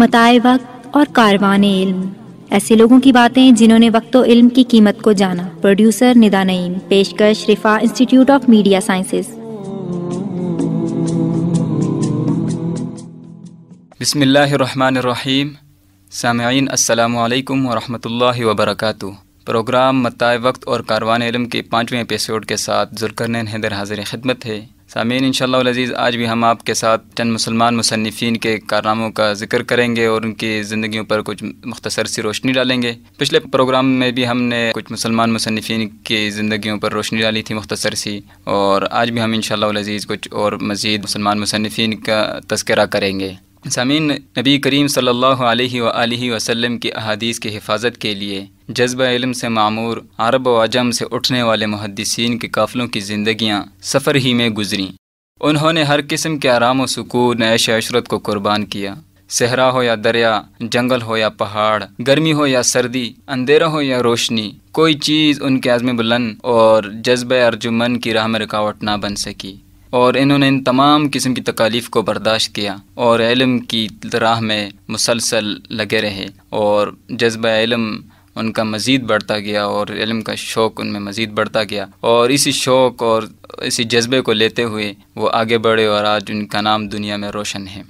متائے وقت اور کاروان علم ایسے لوگوں کی باتیں جنہوں نے وقت و علم کی قیمت کو جانا پروڈیوسر ندا نعیم پیشکش Riphah institute of media sciences بسم اللہ الرحمن الرحیم سامعین السلام علیکم ورحمۃ اللہ وبرکاتہ پروگرام متائے وقت اور کاروان علم کے پانچویں ایپیسوڈ کے ساتھ ذرکرن حیدر حاضر خدمت ہے سامعین شاء اللہ عزیز آج بھی ہم آپ کے ساتھ چند مسلمان مصنفین کے کارناموں کا ذکر کریں گے اور ان کی زندگیوں پر کچھ مختصر سی روشنی ڈالیں گے پچھلے پروگرام میں بھی ہم نے کچھ مسلمان مصنفین کی زندگیوں پر روشنی ڈالی تھی مختصر سی اور آج بھی ہم ان شاء اللہ عزیز کچھ اور مزید مسلمان مصنفین کا تذکرہ کریں گے سامعین نبی کریم صلی اللہ علیہ و وسلم کی احادیث کی حفاظت کے لیے جذبہ علم سے معمور عرب و عجم سے اٹھنے والے محدثین کے قافلوں کی زندگیاں سفر ہی میں گزریں انہوں نے ہر قسم کے آرام و سکون عیش عشرت کو قربان کیا صحرا ہو یا دریا جنگل ہو یا پہاڑ گرمی ہو یا سردی اندھیرا ہو یا روشنی کوئی چیز ان کے عزم بلند اور جذبہ ارجمن کی راہ میں رکاوٹ نہ بن سکی اور انہوں نے ان تمام قسم کی تکالیف کو برداشت کیا اور علم کی راہ میں مسلسل لگے رہے اور جذبہ علم ان کا مزید بڑھتا گیا اور علم کا شوق ان میں مزید بڑھتا گیا اور اسی شوق اور اسی جذبے کو لیتے ہوئے وہ آگے بڑھے اور آج ان کا نام دنیا میں روشن ہے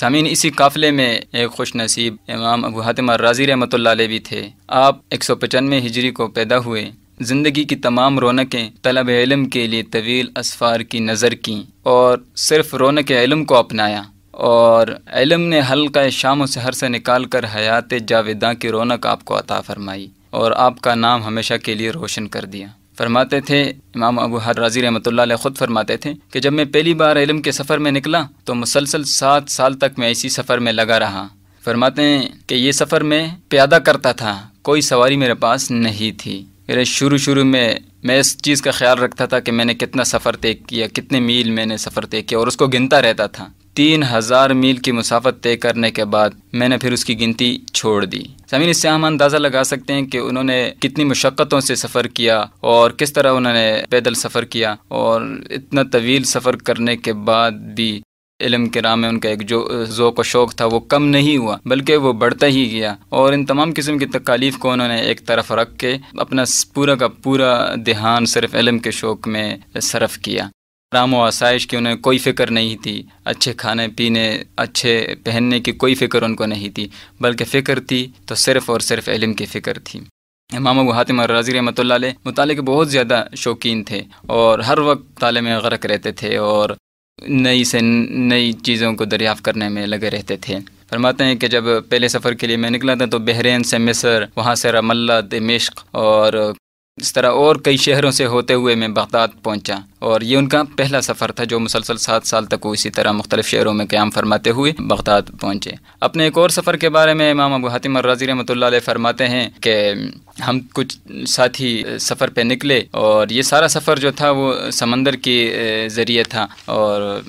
سامعین اسی قافلے میں ایک خوش نصیب امام ابو حاتم راضی رحمۃ اللہ علیہ بھی تھے آپ ایک سو پچانوے ہجری کو پیدا ہوئے زندگی کی تمام رونقیں طلب علم کے لیے طویل اسفار کی نظر کیں اور صرف رونق علم کو اپنایا اور علم نے حلقہ شام و سحر سے نکال کر حیات جاویداں کی رونق آپ کو عطا فرمائی اور آپ کا نام ہمیشہ کے لیے روشن کر دیا فرماتے تھے امام ابو ہر رضی رحمۃ اللہ علیہ خود فرماتے تھے کہ جب میں پہلی بار علم کے سفر میں نکلا تو مسلسل سات سال تک میں اسی سفر میں لگا رہا فرماتے ہیں کہ یہ سفر میں پیادہ کرتا تھا کوئی سواری میرے پاس نہیں تھی میرے شروع شروع میں میں اس چیز کا خیال رکھتا تھا کہ میں نے کتنا سفر طے کیا کتنے میل میں نے سفر طے کیا اور اس کو گنتا رہتا تھا تین ہزار میل کی مسافت طے کرنے کے بعد میں نے پھر اس کی گنتی چھوڑ دی سمین ہم اندازہ لگا سکتے ہیں کہ انہوں نے کتنی مشقتوں سے سفر کیا اور کس طرح انہوں نے پیدل سفر کیا اور اتنا طویل سفر کرنے کے بعد بھی علم کے راہ میں ان کا ایک جو ذوق و شوق تھا وہ کم نہیں ہوا بلکہ وہ بڑھتا ہی گیا اور ان تمام قسم کی تکالیف کو انہوں نے ایک طرف رکھ کے اپنا پورا کا پورا دھیان صرف علم کے شوق میں صرف کیا آرام و آسائش کی انہیں کوئی فکر نہیں تھی اچھے کھانے پینے اچھے پہننے کی کوئی فکر ان کو نہیں تھی بلکہ فکر تھی تو صرف اور صرف علم کی فکر تھی امام ابو اور رضی رحمۃ اللہ علیہ مطالعے کے بہت زیادہ شوقین تھے اور ہر وقت میں غرق رہتے تھے اور نئی سے نئی چیزوں کو دریافت کرنے میں لگے رہتے تھے فرماتے ہیں کہ جب پہلے سفر کے لیے میں نکلا تھا تو بحرین سے مصر وہاں سے اللہ دمشق اور اس طرح اور کئی شہروں سے ہوتے ہوئے میں بغداد پہنچا اور یہ ان کا پہلا سفر تھا جو مسلسل سات سال تک وہ اسی طرح مختلف شہروں میں قیام فرماتے ہوئے بغداد پہنچے اپنے ایک اور سفر کے بارے میں امام ابو اور راضی رحمۃ اللہ علیہ فرماتے ہیں کہ ہم کچھ ساتھی سفر پہ نکلے اور یہ سارا سفر جو تھا وہ سمندر کی ذریعے تھا اور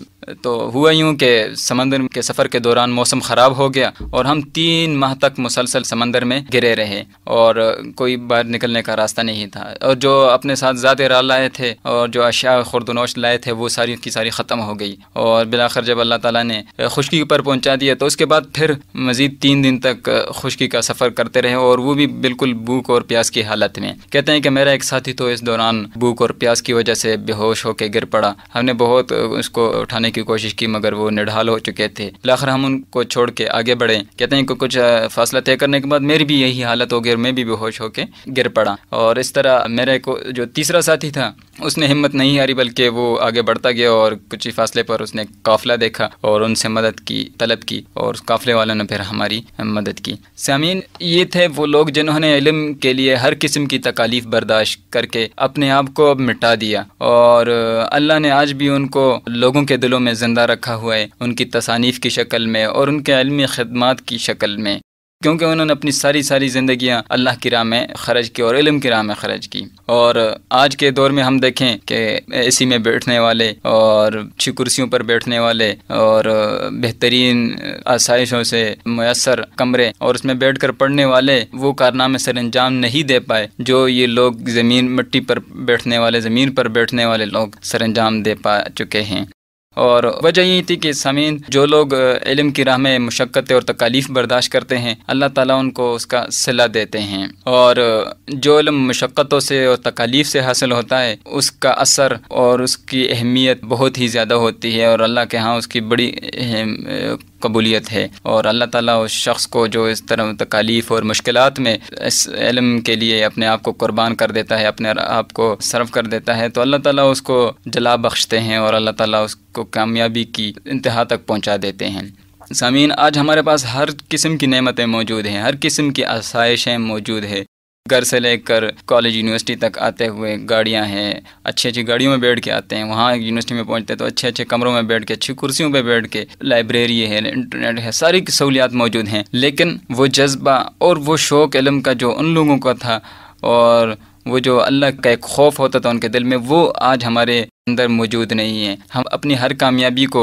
تو ہوا یوں کہ سمندر کے سفر کے دوران موسم خراب ہو گیا اور ہم تین ماہ تک مسلسل سمندر میں گرے رہے اور کوئی باہر نکلنے کا راستہ نہیں تھا اور جو اپنے ساتھ زیادہ رال لائے تھے اور جو اشیاء خوردنوش لائے تھے وہ ساری کی ساری ختم ہو گئی اور بلاخر جب اللہ تعالیٰ نے خشکی اوپر پہنچا دیا تو اس کے بعد پھر مزید تین دن تک خشکی کا سفر کرتے رہے اور وہ بھی بالکل بھوک اور پیاس کی حالت میں کہتے ہیں کہ میرا ایک ساتھی تو اس دوران بھوک اور پیاس کی وجہ سے بے ہوش ہو کے گر پڑا ہم نے بہت اس کو اٹھانے کی کوشش کی مگر وہ نڈھال ہو چکے تھے بالآخر ہم ان کو چھوڑ کے آگے بڑھے کہتے ہیں کہ کچھ فاصلہ طے کرنے کے بعد میری بھی یہی حالت ہوگی اور میں بھی بے ہوش ہو کے گر پڑا اور اس طرح میرے کو جو تیسرا ساتھی تھا اس نے ہمت نہیں ہاری بلکہ وہ آگے بڑھتا گیا اور کچھ ہی فاصلے پر اس نے قافلہ دیکھا اور ان سے مدد کی طلب کی اور قافلے والوں نے پھر ہماری مدد کی سامعین یہ تھے وہ لوگ جنہوں نے علم کے لیے ہر قسم کی تکالیف برداشت کر کے اپنے آپ کو مٹا دیا اور اللہ نے آج بھی ان کو لوگوں کے دلوں میں زندہ رکھا ہوا ہے ان کی تصانیف کی شکل میں اور ان کے علمی خدمات کی شکل میں کیونکہ انہوں نے اپنی ساری ساری زندگیاں اللہ کی راہ میں خرچ کی اور علم کی کی راہ میں اور آج کے دور میں ہم دیکھیں کہ اے سی میں بیٹھنے والے اور اچھی کرسیوں پر بیٹھنے والے اور بہترین آسائشوں سے میسر کمرے اور اس میں بیٹھ کر پڑھنے والے وہ کارنامے سر انجام نہیں دے پائے جو یہ لوگ زمین مٹی پر بیٹھنے والے زمین پر بیٹھنے والے لوگ سر انجام دے پا چکے ہیں اور وجہ یہ تھی کہ سامعین جو لوگ علم کی راہ میں مشقتیں اور تکالیف برداشت کرتے ہیں اللہ تعالیٰ ان کو اس کا صلاح دیتے ہیں اور جو علم مشقتوں سے اور تکالیف سے حاصل ہوتا ہے اس کا اثر اور اس کی اہمیت بہت ہی زیادہ ہوتی ہے اور اللہ کے ہاں اس کی بڑی اہم قبولیت ہے اور اللہ تعالیٰ اس شخص کو جو اس طرح تکالیف اور مشکلات میں اس علم کے لیے اپنے آپ کو قربان کر دیتا ہے اپنے آپ کو صرف کر دیتا ہے تو اللہ تعالیٰ اس کو جلا بخشتے ہیں اور اللہ تعالیٰ اس کو کامیابی کی انتہا تک پہنچا دیتے ہیں سامعین آج ہمارے پاس ہر قسم کی نعمتیں موجود ہیں ہر قسم کی آسائشیں موجود ہے گھر سے لے کر کالج یونیورسٹی تک آتے ہوئے گاڑیاں ہیں اچھی اچھی گاڑیوں میں بیٹھ کے آتے ہیں وہاں یونیورسٹی میں پہنچتے ہیں تو اچھے اچھے کمروں میں بیٹھ کے اچھی کرسیوں پہ بیٹھ کے لائبریری ہے انٹرنیٹ ہے ساری سہولیات موجود ہیں لیکن وہ جذبہ اور وہ شوق علم کا جو ان لوگوں کا تھا اور وہ جو اللہ کا ایک خوف ہوتا تھا ان کے دل میں وہ آج ہمارے اندر موجود نہیں ہے ہم اپنی ہر کامیابی کو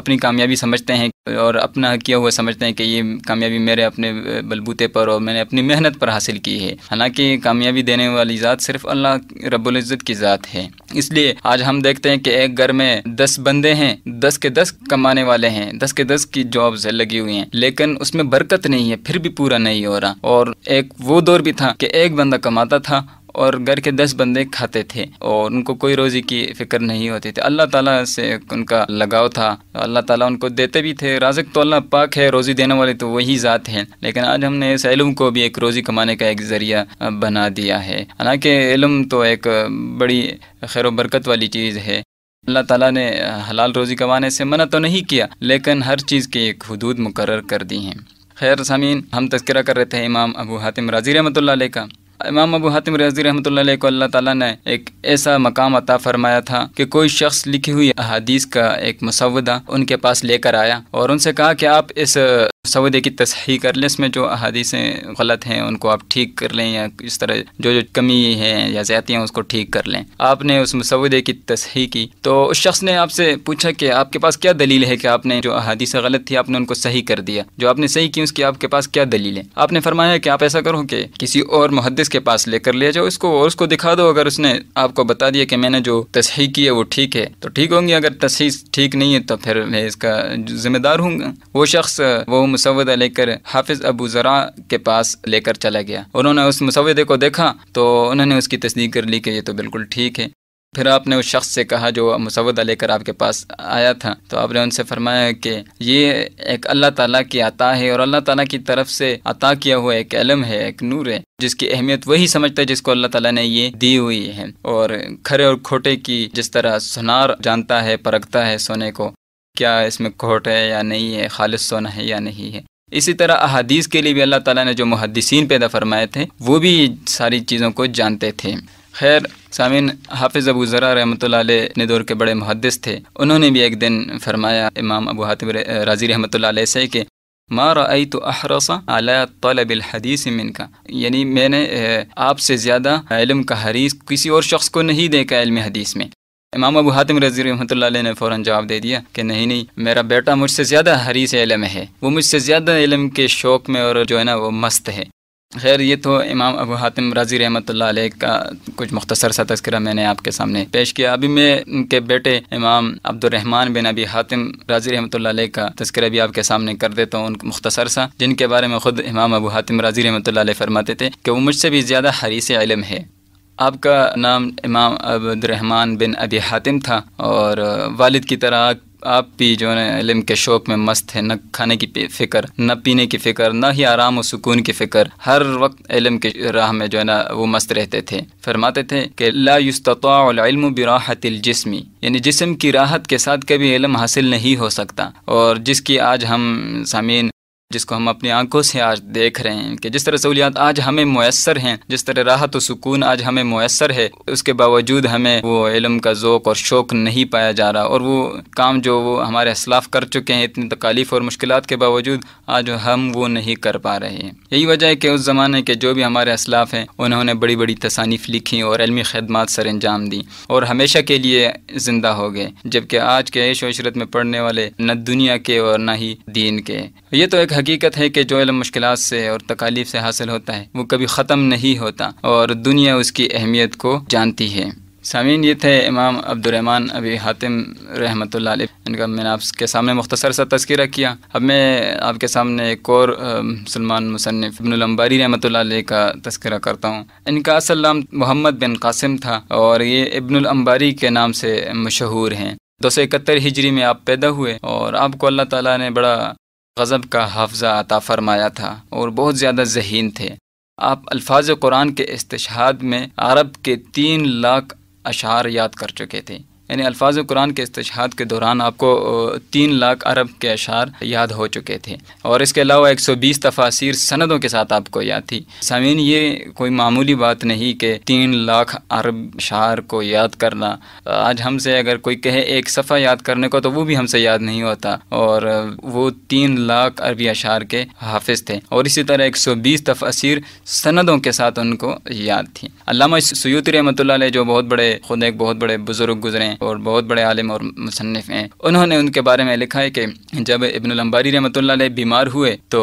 اپنی کامیابی سمجھتے ہیں اور اپنا کیا ہوا سمجھتے ہیں کہ یہ کامیابی میرے اپنے بلبوتے پر اور میں نے اپنی محنت پر حاصل کی ہے حالانکہ کامیابی دینے والی ذات صرف اللہ رب العزت کی ذات ہے اس لیے آج ہم دیکھتے ہیں کہ ایک گھر میں دس بندے ہیں دس کے دس کمانے والے ہیں دس کے دس کی جابز لگی ہوئی ہیں لیکن اس میں برکت نہیں ہے پھر بھی پورا نہیں ہو رہا اور ایک وہ دور بھی تھا کہ ایک بندہ کماتا تھا اور گھر کے دس بندے کھاتے تھے اور ان کو کوئی روزی کی فکر نہیں ہوتی تھی اللہ تعالیٰ سے ان کا لگاؤ تھا اللہ تعالیٰ ان کو دیتے بھی تھے رازق تو اللہ پاک ہے روزی دینے والے تو وہی ذات ہیں لیکن آج ہم نے اس علم کو بھی ایک روزی کمانے کا ایک ذریعہ بنا دیا ہے حالانکہ علم تو ایک بڑی خیر و برکت والی چیز ہے اللہ تعالیٰ نے حلال روزی کمانے سے منع تو نہیں کیا لیکن ہر چیز کی ایک حدود مقرر کر دی ہیں خیر سامین ہم تذکرہ کر رہے تھے امام ابو حاتم راضی رحمۃ اللہ علیہ کا امام ابو حاتم رضی رحمۃ اللہ علیہ کو اللہ تعالیٰ نے ایک ایسا مقام عطا فرمایا تھا کہ کوئی شخص لکھی ہوئی احادیث کا ایک مسودہ ان کے پاس لے کر آیا اور ان سے کہا کہ آپ اس مسودے کی تصحیح کر لیں اس میں جو احادیثیں غلط ہیں ان کو آپ ٹھیک کر لیں یا اس طرح جو جو کمی ہے یا زیادتی ہیں اس کو ٹھیک کر لیں آپ نے اس مسودے کی تصحیح کی تو اس شخص نے آپ سے پوچھا کہ آپ کے پاس کیا دلیل ہے کہ آپ نے جو احادیثیں غلط تھی آپ نے ان کو صحیح کر دیا جو آپ نے صحیح کی اس کی آپ کے پاس کیا دلیل ہے آپ نے فرمایا کہ آپ ایسا کرو کہ کسی اور محدث کے پاس لے کر لیا جاؤ اس کو اور اس کو دکھا دو اگر اس نے آپ کو بتا دیا کہ میں نے جو تصحیح کی ہے وہ ٹھیک ہے تو ٹھیک ہوں گی اگر تصحیح ٹھیک نہیں ہے تو پھر میں اس کا ذمہ دار ہوں گا وہ شخص وہ مسودہ لے کر حافظ ابو ذرا کے پاس لے کر چلا گیا انہوں نے اس مسودے کو دیکھا تو انہوں نے اس کی تصدیق کر لی کہ یہ تو بالکل ٹھیک ہے پھر آپ نے اس شخص سے کہا جو مسودہ لے کر آپ کے پاس آیا تھا تو آپ نے ان سے فرمایا کہ یہ ایک اللہ تعالیٰ کی عطا ہے اور اللہ تعالیٰ کی طرف سے عطا کیا ہوا ایک علم ہے ایک نور ہے جس کی اہمیت وہی سمجھتا ہے جس کو اللہ تعالیٰ نے یہ دی ہوئی ہے اور کھرے اور کھوٹے کی جس طرح سنار جانتا ہے پرکھتا ہے سونے کو کیا اس میں کھوٹ ہے یا نہیں ہے خالص سونا ہے یا نہیں ہے اسی طرح احادیث کے لیے بھی اللہ تعالیٰ نے جو محدثین پیدا فرمائے تھے وہ بھی ساری چیزوں کو جانتے تھے خیر سامعین حافظ ابو ذرا رحمۃ اللہ علیہ نے دور کے بڑے محدث تھے انہوں نے بھی ایک دن فرمایا امام ابو حاتم راضی رحمۃ اللہ علیہ سے کہ مارا آئی تو احرسا علی طالب الحدیث من کا یعنی میں نے آپ سے زیادہ علم کا حریث کسی اور شخص کو نہیں دیکھا علم حدیث میں امام ابو حاتم رضی رحمۃ اللہ علیہ نے فوراً جواب دے دیا کہ نہیں نہیں میرا بیٹا مجھ سے زیادہ حریث علم ہے وہ مجھ سے زیادہ علم کے شوق میں اور جو ہے نا وہ مست ہے خیر یہ تو امام ابو حاتم رضی رحمۃ اللہ علیہ کا کچھ مختصر سا تذکرہ میں نے آپ کے سامنے پیش کیا ابھی میں ان کے بیٹے امام عبد الرحمن بن ابی حاتم رضی رحمۃ اللہ علیہ کا تذکرہ بھی آپ کے سامنے کر دیتا ہوں ان مختصر سا جن کے بارے میں خود امام ابو حاتم رضی رحمۃ اللہ علیہ فرماتے تھے کہ وہ مجھ سے بھی زیادہ حریث علم ہے آپ کا نام امام عبد الرحمن بن ابی حاتم تھا اور والد کی طرح آپ بھی جو ہے علم کے شوق میں مست ہیں نہ کھانے کی فکر نہ پینے کی فکر نہ ہی آرام و سکون کی فکر ہر وقت علم کے راہ میں جو ہے نا وہ مست رہتے تھے فرماتے تھے کہ لا یستطاع العلم براحت الجسمی یعنی جسم کی راحت کے ساتھ کبھی علم حاصل نہیں ہو سکتا اور جس کی آج ہم سامعین جس کو ہم اپنی آنکھوں سے آج دیکھ رہے ہیں کہ جس طرح سہولیات آج ہمیں میسر ہیں جس طرح راحت و سکون آج ہمیں میسر ہے اس کے باوجود ہمیں وہ علم کا ذوق اور شوق نہیں پایا جا رہا اور وہ کام جو وہ ہمارے اسلاف کر چکے ہیں اتنی تکالیف اور مشکلات کے باوجود آج ہم وہ نہیں کر پا رہے ہیں یہی وجہ ہے کہ اس زمانے کے جو بھی ہمارے اسلاف ہیں انہوں نے بڑی بڑی تصانیف لکھی اور علمی خدمات سر انجام دیں اور ہمیشہ کے لیے زندہ ہو گئے جبکہ آج کے عیش و عشرت میں پڑھنے والے نہ دنیا کے اور نہ ہی دین کے یہ تو ایک حقیقت ہے کہ جو علم مشکلات سے اور تکالیف سے حاصل ہوتا ہے وہ کبھی ختم نہیں ہوتا اور دنیا اس کی اہمیت کو جانتی ہے سامعین یہ تھے امام عبد الرحمٰن ابی حاتم رحمۃ اللہ علیہ ان کا میں نے آپ کے سامنے مختصر سا تذکرہ کیا اب میں آپ کے سامنے ایک اور مسلمان مصنف ابن الامباری رحمۃ اللہ علیہ کا تذکرہ کرتا ہوں ان کا اصل نام محمد بن قاسم تھا اور یہ ابن الامباری کے نام سے مشہور ہیں دو سو اکہتر ہجری میں آپ پیدا ہوئے اور آپ کو اللہ تعالیٰ نے بڑا غضب کا حافظہ عطا فرمایا تھا اور بہت زیادہ ذہین تھے آپ الفاظ قرآن کے استشہاد میں عرب کے تین لاکھ اشعار یاد کر چکے تھے یعنی الفاظ قرآن کے استشہاد کے دوران آپ کو تین لاکھ عرب کے اشعار یاد ہو چکے تھے اور اس کے علاوہ ایک سو بیس تفاصیر سندوں کے ساتھ آپ کو یاد تھی سامعین یہ کوئی معمولی بات نہیں کہ تین لاکھ عرب اشعار کو یاد کرنا آج ہم سے اگر کوئی کہے ایک صفحہ یاد کرنے کو تو وہ بھی ہم سے یاد نہیں ہوتا اور وہ تین لاکھ عربی اشعار کے حافظ تھے اور اسی طرح ایک سو بیس تفاصیر سندوں کے ساتھ ان کو یاد تھی علامہ سیوت رحمۃ اللہ علیہ جو بہت بڑے خود ایک بہت بڑے بزرگ گزرے ہیں اور بہت بڑے عالم اور مصنف ہیں انہوں نے ان کے بارے میں لکھا ہے کہ جب ابن الامباری رحمۃ اللہ علیہ بیمار ہوئے تو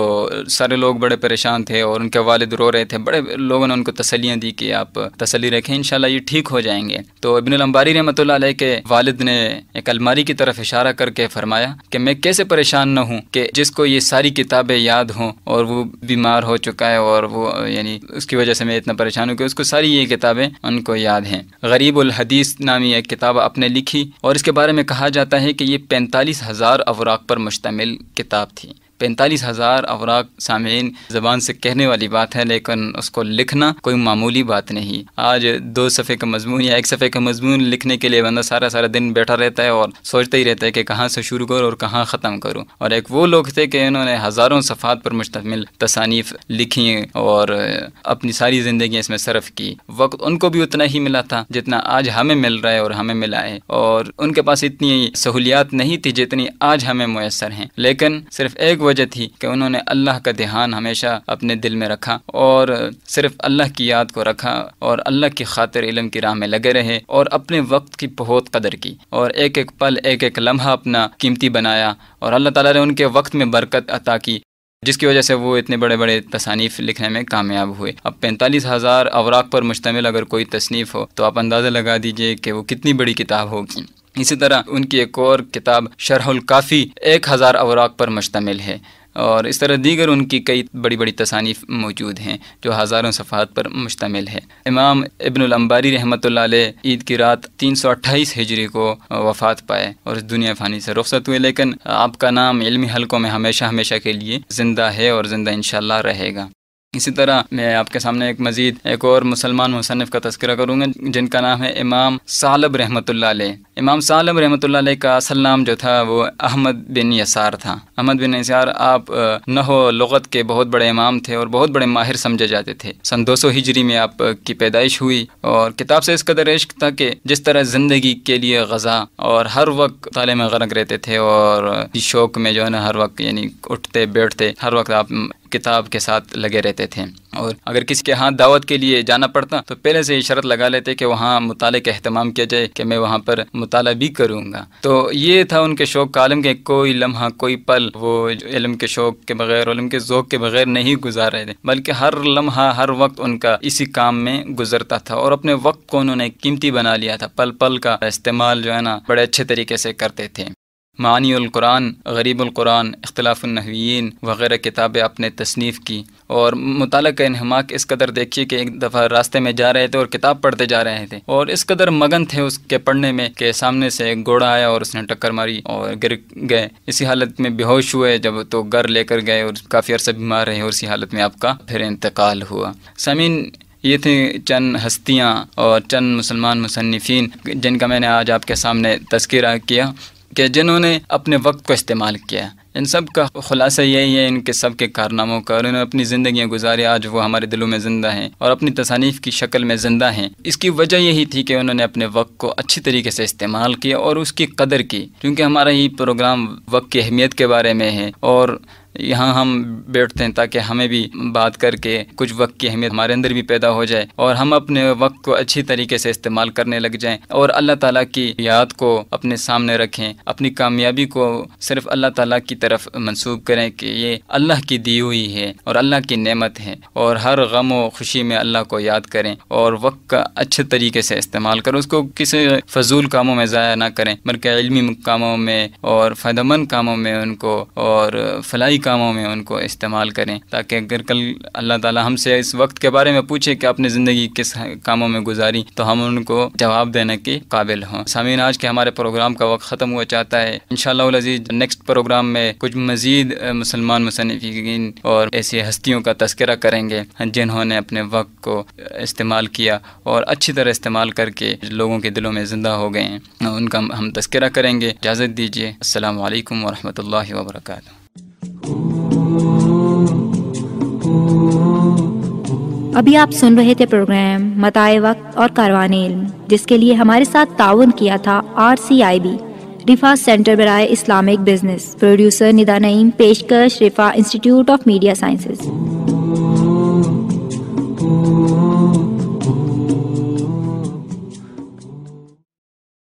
سارے لوگ بڑے پریشان تھے اور ان کے والد رو رہے تھے بڑے لوگوں نے ان کو تسلیاں دی کہ آپ تسلی رکھیں انشاءاللہ یہ ٹھیک ہو جائیں گے تو ابن الامباری رحمۃ اللہ علیہ کے والد نے ایک الماری کی طرف اشارہ کر کے فرمایا کہ میں کیسے پریشان نہ ہوں کہ جس کو یہ ساری کتابیں یاد ہوں اور وہ بیمار ہو چکا ہے اور وہ یعنی اس کی وجہ سے میں اتنا پریشان ہوں کہ اس کو ساری یہ کتابیں ان کو یاد ہیں غریب الحدیث نامی ایک کتاب اپنے لکھی اور اس کے بارے میں کہا جاتا ہے کہ یہ پینتالیس ہزار اوراق پر مشتمل کتاب تھی پینتالیس ہزار اوراق سامعین زبان سے کہنے والی بات ہے لیکن اس کو لکھنا کوئی معمولی بات نہیں آج دو صفحے کا مضمون یا ایک صفحے کا مضمون لکھنے کے لیے بندہ سارا سارا دن بیٹھا رہتا ہے اور سوچتا ہی رہتا ہے کہ کہاں سے شروع کروں اور کہاں ختم کروں اور ایک وہ لوگ تھے کہ انہوں نے ہزاروں صفحات پر مشتمل تصانیف لکھی اور اپنی ساری زندگی اس میں صرف کی وقت ان کو بھی اتنا ہی ملا تھا جتنا آج ہمیں مل رہا ہے اور ہمیں ملا ہے اور ان کے پاس اتنی سہولیات نہیں تھی جتنی آج ہمیں میسر ہیں لیکن صرف ایک وجہ تھی کہ انہوں نے اللہ کا دھیان ہمیشہ اپنے دل میں رکھا اور صرف اللہ کی یاد کو رکھا اور اللہ کی خاطر علم کی راہ میں لگے رہے اور اپنے وقت کی بہت قدر کی اور ایک ایک پل ایک ایک لمحہ اپنا قیمتی بنایا اور اللہ تعالیٰ نے ان کے وقت میں برکت عطا کی جس کی وجہ سے وہ اتنے بڑے بڑے تصانیف لکھنے میں کامیاب ہوئے اب پینتالیس ہزار اوراق پر مشتمل اگر کوئی تصنیف ہو تو آپ اندازہ لگا دیجئے کہ وہ کتنی بڑی کتاب ہوگی اسی طرح ان کی ایک اور کتاب شرح القافی ایک ہزار اوراق پر مشتمل ہے اور اس طرح دیگر ان کی کئی بڑی بڑی تصانیف موجود ہیں جو ہزاروں صفحات پر مشتمل ہے امام ابن الامباری رحمۃ اللہ علیہ عید کی رات تین سو اٹھائیس ہجری کو وفات پائے اور اس دنیا فانی سے رخصت ہوئے لیکن آپ کا نام علمی حلقوں میں ہمیشہ ہمیشہ کے لیے زندہ ہے اور زندہ انشاءاللہ رہے گا اسی طرح میں آپ کے سامنے ایک مزید ایک اور مسلمان مصنف کا تذکرہ کروں گا جن کا نام ہے امام سالب رحمۃ اللہ علیہ امام صالب رحمۃ اللہ علیہ کا اصل نام جو تھا وہ احمد بن یسار تھا احمد بن یسار آپ نحو لغت کے بہت بڑے امام تھے اور بہت بڑے ماہر سمجھے جاتے تھے سن دو سو ہجری میں آپ کی پیدائش ہوئی اور کتاب سے اس قدر عشق تھا کہ جس طرح زندگی کے لیے غذا اور ہر وقت میں غرق رہتے تھے اور شوق میں جو ہے نا ہر وقت یعنی اٹھتے بیٹھتے ہر وقت آپ کتاب کے ساتھ لگے رہتے تھے اور اگر کسی کے ہاں دعوت کے لیے جانا پڑتا تو پہلے سے یہ شرط لگا لیتے کہ وہاں مطالعے کا اہتمام کیا جائے کہ میں وہاں پر مطالعہ بھی کروں گا تو یہ تھا ان کے شوق کا عالم کے کوئی لمحہ کوئی پل وہ علم کے شوق کے بغیر علم کے ذوق کے بغیر نہیں گزار رہے تھے بلکہ ہر لمحہ ہر وقت ان کا اسی کام میں گزرتا تھا اور اپنے وقت کو انہوں نے قیمتی بنا لیا تھا پل پل کا استعمال جو ہے نا بڑے اچھے طریقے سے کرتے تھے معنی القرآن غریب القرآن اختلاف النحویین وغیرہ کتابیں آپ نے تصنیف کی اور متعلق انہماک اس قدر دیکھیے کہ ایک دفعہ راستے میں جا رہے تھے اور کتاب پڑھتے جا رہے تھے اور اس قدر مگن تھے اس کے پڑھنے میں کہ سامنے سے ایک گھوڑا آیا اور اس نے ٹکر ماری اور گر گئے اسی حالت میں بے ہوش ہوئے جب تو گھر لے کر گئے اور کافی عرصہ بیمار رہے اور اسی حالت میں آپ کا پھر انتقال ہوا سامعین یہ تھے چند ہستیاں اور چند مسلمان مصنفین جن کا میں نے آج آپ کے سامنے تذکرہ کیا کہ جنہوں نے اپنے وقت کو استعمال کیا ان سب کا خلاصہ یہی ہے ان کے سب کے کارناموں کا اور انہوں نے اپنی زندگیاں گزارے آج وہ ہمارے دلوں میں زندہ ہیں اور اپنی تصانیف کی شکل میں زندہ ہیں اس کی وجہ یہی تھی کہ انہوں نے اپنے وقت کو اچھی طریقے سے استعمال کیا اور اس کی قدر کی کیونکہ ہمارا یہ پروگرام وقت کی اہمیت کے بارے میں ہے اور یہاں ہم بیٹھتے ہیں تاکہ ہمیں بھی بات کر کے کچھ وقت کی اہمیت ہمارے اندر بھی پیدا ہو جائے اور ہم اپنے وقت کو اچھی طریقے سے استعمال کرنے لگ جائیں اور اللہ تعالیٰ کی یاد کو اپنے سامنے رکھیں اپنی کامیابی کو صرف اللہ تعالیٰ کی طرف منسوخ کریں کہ یہ اللہ کی دی ہوئی ہے اور اللہ کی نعمت ہے اور ہر غم و خوشی میں اللہ کو یاد کریں اور وقت کا اچھے طریقے سے استعمال کریں اس کو کسی فضول کاموں میں ضائع نہ کریں بلکہ علمی کاموں میں اور فائدہ مند کاموں میں ان کو اور فلائی کاموں میں ان کو استعمال کریں تاکہ اگر کل اللہ تعالیٰ ہم سے اس وقت کے بارے میں پوچھے کہ اپنی زندگی کس کاموں میں گزاری تو ہم ان کو جواب دینے کے قابل ہوں سامعین آج کے ہمارے پروگرام کا وقت ختم ہوا چاہتا ہے ان شاء اللہ عزیز نیکسٹ پروگرام میں کچھ مزید مسلمان مصنفین اور ایسی ہستیوں کا تذکرہ کریں گے جنہوں نے اپنے وقت کو استعمال کیا اور اچھی طرح استعمال کر کے لوگوں کے دلوں میں زندہ ہو گئے ہیں ان کا ہم تذکرہ کریں گے اجازت دیجیے السلام علیکم ورحمۃ اللہ وبرکاتہ ابھی آپ سن رہے تھے پروگرام متائے وقت اور کاروان علم جس کے لیے ہمارے ساتھ تعاون کیا تھا R C I B Riphah centre برائے Islamic business producer Nida Naeem پیشکش Riphah institute of media sciences